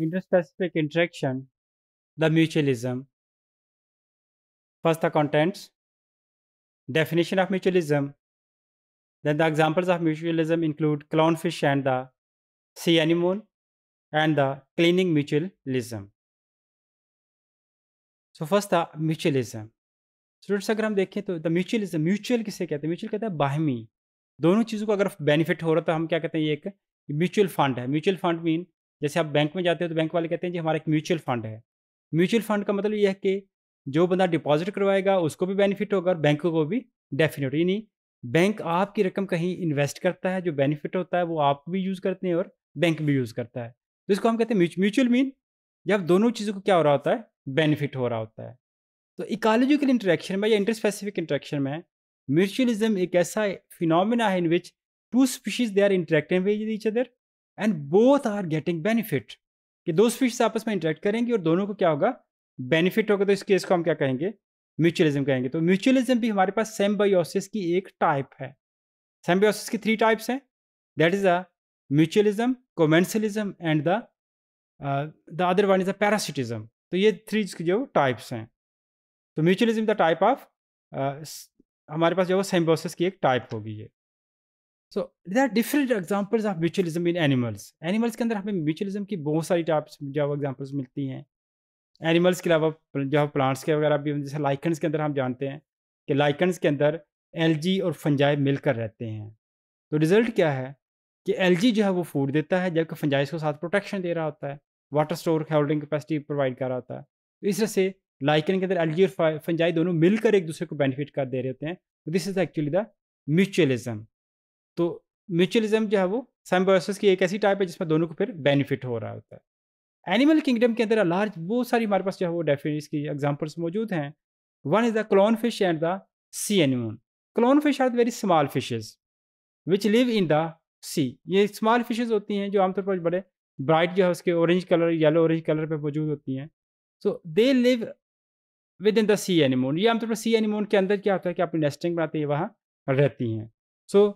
interspecific interaction, the mutualism. First, the contents, definition of mutualism. Then, the examples of mutualism include clownfish and the sea anemone and the cleaning mutualism. So, first, the mutualism. Students अगर हम देखें तो the mutualism mutual किसे कहते हैं mutual कहते हैं बाहमी दोनों चीज़ों को अगर बेनिफिट हो रहा तो हम क्या कहते हैं ये एक म्यूचुअल फंड है म्यूचुअल फंड मीन जैसे आप बैंक में जाते हो तो बैंक वाले कहते हैं जी हमारा एक म्यूचुअल फंड है म्यूचुअल फंड का मतलब ये है कि जो बंदा डिपॉजिट करवाएगा उसको भी बेनिफिट होगा और बैंक को भी डेफिनेट नहीं बैंक आपकी रकम कहीं इन्वेस्ट करता है जो बेनिफिट होता है वो आप भी यूज़ करते हैं और बैंक भी यूज़ करता है तो इसको हम कहते हैं म्यूचुअल मीन जब दोनों चीज़ों को क्या हो रहा होता है बेनिफिट हो रहा होता है तो इकोलॉजिकल इंटरेक्शन में या इंटर स्पेसिफिक इंट्रैक्शन में म्यूचुअलिज्म एक ऐसा फिनोमिना है in which two species they are interacting with each other and both are getting benefit कि दो स्पीशीज आपस में इंटरेक्ट करेंगे और दोनों को क्या होगा बेनिफिट होगा तो इस केस को हम क्या कहेंगे म्यूचुअलिज्म कहेंगे तो म्यूचुअलिज्म भी हमारे पास सेम्बायोसिस की एक टाइप है सेम्बायोसिस की थ्री टाइप्स हैं that is a mutualism commensalism and the the other one is a parasitism तो ये थ्री जो टाइप्स हैं तो म्यूचुअलिज्म द टाइप ऑफ हमारे पास जो है सेम्बोसिस की एक टाइप होगी ये so they are different examples of mutualism in animals animals के अंदर हमें म्यूचुअलिज्म की बहुत सारी टाइप्स जो एग्जाम्पल्स मिलती हैं एनिमल्स के अलावा जो है प्लांट्स के वगैरह भी जैसे लाइकन्स के अंदर हम जानते हैं कि लाइकन्स के अंदर एलजी और फंजाई मिलकर रहते हैं तो रिज़ल्ट क्या है कि एलजी जो है वो फूड देता है जबकि फंजाइस को साथ प्रोटेक्शन दे रहा होता है water store holding capacity provide कर रहा होता है तो इस तरह से लाइकन के अंदर एलजी और फंजाई दोनों मिलकर एक दूसरे को बेनिफिट कर दे रहे होते हैं तो this is actually the mutualism तो म्यूचुअलिज्म जो है वो सैम्बोसिस की एक ऐसी टाइप है जिसमें दोनों को फिर बेनिफिट हो रहा होता है एनिमल किंगडम के अंदर लार्ज बहुत सारी हमारे पास जो है वो डेफिनेशन की एग्जाम्पल्स मौजूद हैं one is the clown fish and the sea anemone clown fish are very small fishes which live in the sea ये स्मॉल फिशेज होती हैं जो आमतौर पर बड़े ब्राइट जो है उसके orange colour yellow orange colour पे मौजूद होती हैं so they live with in the sea anemone ये आमतौर पर सी एनिमोन के अंदर क्या होता है कि अपनी नेस्टिंग बनाते हैं वहाँ रहती हैं so so,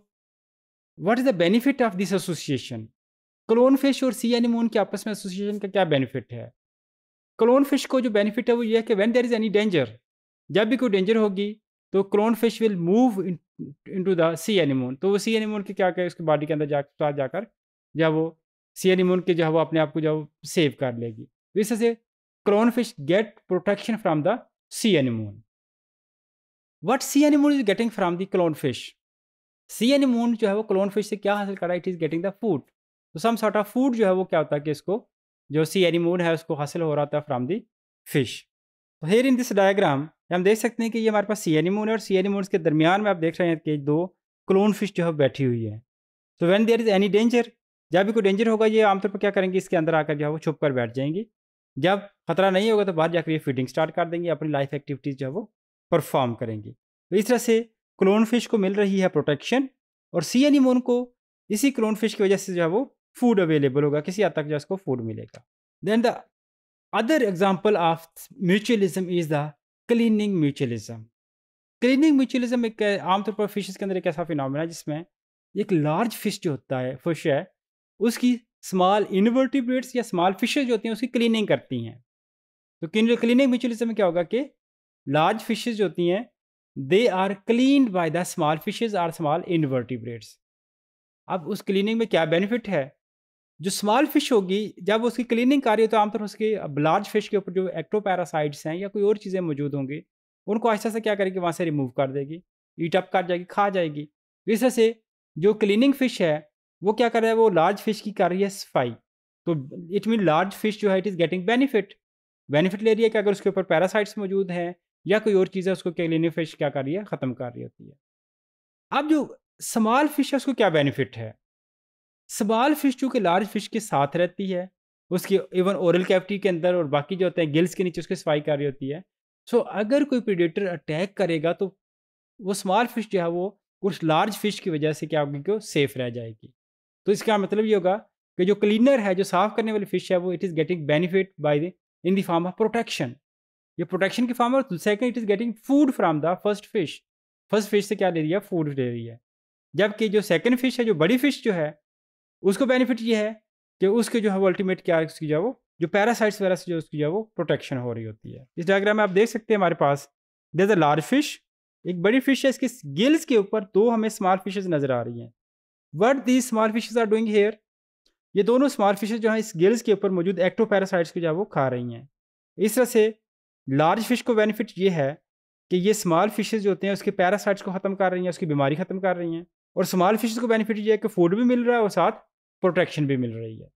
what is the benefit of this association clown fish और सी एनिमोन के आपस में एसोसिएशन का क्या बेनिफिट है क्लोन फिश को जो बेनिफिट है वो ये है कि when there is any danger जब भी कोई डेंजर होगी तो clown fish will move into the sea anemone तो वो सी एनिमोन के क्या करें उसके बॉडी के अंदर जा साथ जाकर जब वो सी एनिमोन के जो है वो अपने आप को जो सेव कर लेगी तो इस से clown fish get protection from the sea anemone what sea anemone is getting from the clown fish sea anemone जो है वो क्लोन फिश से क्या हासिल कर रहा है it is getting the food तो सम सॉर्ट ऑफ फूड जो है वो क्या होता है कि इसको जो सी एन मून है उसको हासिल हो रहा था फ्राम दी फिश तो हेयर इन दिस डायग्राम हम देख सकते हैं कि ये हमारे पास सी एन मून है और सी एन मून के दरमियान में आप देख रहे हैं कि दो क्लोन फिश जो है बैठी हुई है तो when there is any danger जब भी कोई डेंजर होगा ये आमतौर पर क्या करेंगे इसके अंदर आकर जो है वो छुप कर बैठ जाएंगी जब खतरा नहीं होगा तो बाहर जाकर ये फीडिंग स्टार्ट कर देंगे अपनी लाइफ एक्टिविटीज़ जो है वो परफॉर्म करेंगी तो इस तरह से क्लोन फिश को मिल रही है प्रोटेक्शन और सी एनिमोन को इसी क्लोन फिश की वजह से जो है वो फूड अवेलेबल होगा किसी हद तक जो उसको फूड मिलेगा then the other example of mutualism is the cleaning mutualism cleaning mutualism एक आमतौर पर फिश के अंदर एक ऐसा फिनमिना है जिसमें एक लार्ज फिश जो होता है फिश है उसकी स्मॉल इनवर्टिब्रेट्स या स्मॉल फिशेज जो होती हैं उसकी क्लीनिंग करती हैं तो क्लीनिंग म्यूचुअलिज्म में क्या होगा कि लार्ज फिशेज जो होती हैं they are clean by the small fishes are small invertebrates अब उस क्लीनिंग में क्या बेनिफिट है जो स्मॉल फिश होगी जब उसकी क्लीनिंग कर रही हो तो आमतौर उसके लार्ज फिश के ऊपर जो एक्टोपैरासाइड्स हैं या कोई और चीज़ें मौजूद होंगी उनको ऐसा से क्या करेगी वहाँ से रिमूव कर देगी ईट अप कर जाएगी खा जाएगी इस तरह से जो क्लीनिंग फिश है वो क्या कर रहा है वो लार्ज फिश की कर रही है सफाई तो इट मीन लार्ज फिश जो है it is getting benefit benefit ले रही है कि अगर उसके ऊपर पैरासाइट्स मौजूद हैं या कोई और चीज़ है उसको लेने फिश क्या कर रही है ख़त्म कर रही होती है अब जो स्मॉल फिश है उसको क्या बेनिफिट है स्मॉल फिश चूँकि लार्ज फिश के साथ रहती है उसकी इवन ओरल कैविटी के अंदर और बाकी जो होते हैं गिल्स के नीचे उसकी सफाई कर रही होती है सो अगर कोई प्रीडेटर अटैक करेगा तो वो स्मॉल फिश जो है वो उस लार्ज फिश की वजह से क्या होगी कि वो सेफ रह जाएगी तो इसका मतलब ये होगा कि जो क्लीनर है जो साफ करने वाली फिश है वो it is getting benefit by the in the form of protection ये प्रोटेक्शन की फॉर्म है और second it is getting food from the first fish first fish से क्या ले रही है फूड ले रही है जबकि जो सेकेंड फिश है जो बड़ी फिश जो है उसको बेनिफिट ये है कि उसके जो है वो अल्टीमेट क्या उसकी जो है वो जो पैरासाइट्स वगैरह से जो उसकी जो है वो प्रोटेक्शन हो रही होती है इस डायग्राम में आप देख सकते हैं हमारे पास देर अ लार्ज फिश एक बड़ी फिश है इसके गिल्स के ऊपर दो हमें स्मॉल फिशेज नज़र आ रही हैं what these small fishes are doing here ये दोनों स्मॉल फिशेज जो हैं इस गिल्स के ऊपर मौजूद एक्टो पैरासाइट्स को जो है वो खा रही हैं इस तरह से लार्ज फिश को बेनिफिट ये है कि ये स्मॉल फिशेज जो होते हैं उसके पैरासाइट्स को ख़त्म कर रही हैं उसकी बीमारी ख़त्म कर रही हैं और स्मॉल फिशेज को बेनिफिट ये है कि फूड भी मिल रहा है और साथ प्रोटेक्शन भी मिल रही है